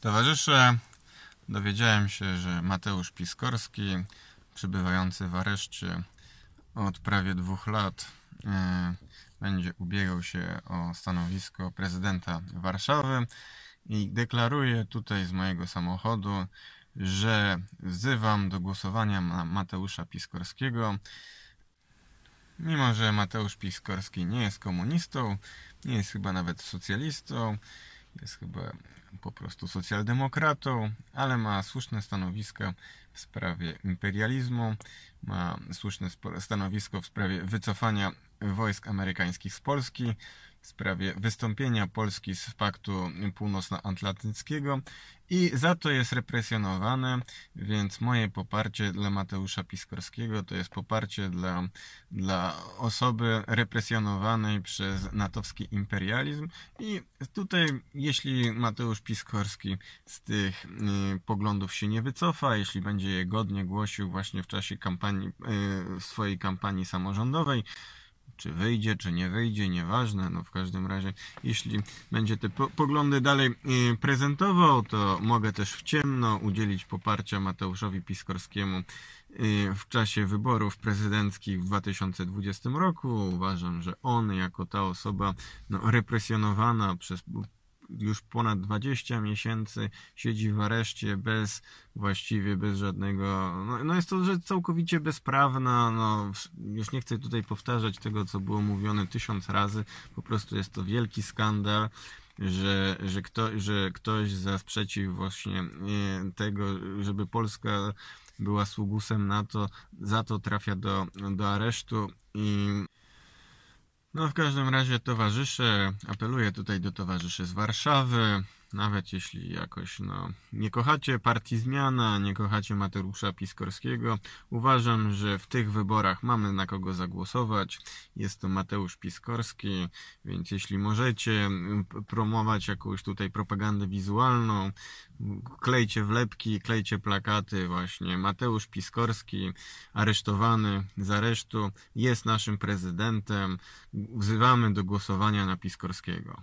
Towarzysze, dowiedziałem się, że Mateusz Piskorski, przybywający w areszcie od prawie dwóch lat, e, będzie ubiegał się o stanowisko prezydenta Warszawy i deklaruje tutaj z mojego samochodu, że wzywam do głosowania Mateusza Piskorskiego. Mimo, że Mateusz Piskorski nie jest komunistą, nie jest chyba nawet socjalistą, jest chyba po prostu socjaldemokratą, ale ma słuszne stanowiska w sprawie imperializmu, ma słuszne stanowisko w sprawie wycofania wojsk amerykańskich z Polski, w sprawie wystąpienia Polski z Paktu Północnoatlantyckiego i za to jest represjonowane, więc moje poparcie dla Mateusza Piskorskiego to jest poparcie dla, dla osoby represjonowanej przez natowski imperializm i tutaj jeśli Mateusz Piskorski z tych y, poglądów się nie wycofa, jeśli będzie je godnie głosił właśnie w czasie kampanii, y, swojej kampanii samorządowej, czy wyjdzie, czy nie wyjdzie, nieważne. No w każdym razie, jeśli będzie te po poglądy dalej y, prezentował, to mogę też w ciemno udzielić poparcia Mateuszowi Piskorskiemu y, w czasie wyborów prezydenckich w 2020 roku. Uważam, że on jako ta osoba no, represjonowana przez już ponad 20 miesięcy siedzi w areszcie bez właściwie, bez żadnego, no, no jest to rzecz całkowicie bezprawna, no już nie chcę tutaj powtarzać tego, co było mówione tysiąc razy, po prostu jest to wielki skandal, że, że, kto, że ktoś za sprzeciw właśnie e, tego, żeby Polska była sługusem NATO, za to trafia do, do aresztu i no w każdym razie towarzysze, apeluję tutaj do towarzyszy z Warszawy, nawet jeśli jakoś no, nie kochacie partii Zmiana, nie kochacie Mateusza Piskorskiego, uważam, że w tych wyborach mamy na kogo zagłosować. Jest to Mateusz Piskorski, więc jeśli możecie mm, promować jakąś tutaj propagandę wizualną, klejcie wlepki, klejcie plakaty właśnie. Mateusz Piskorski, aresztowany z aresztu, jest naszym prezydentem. Wzywamy do głosowania na Piskorskiego.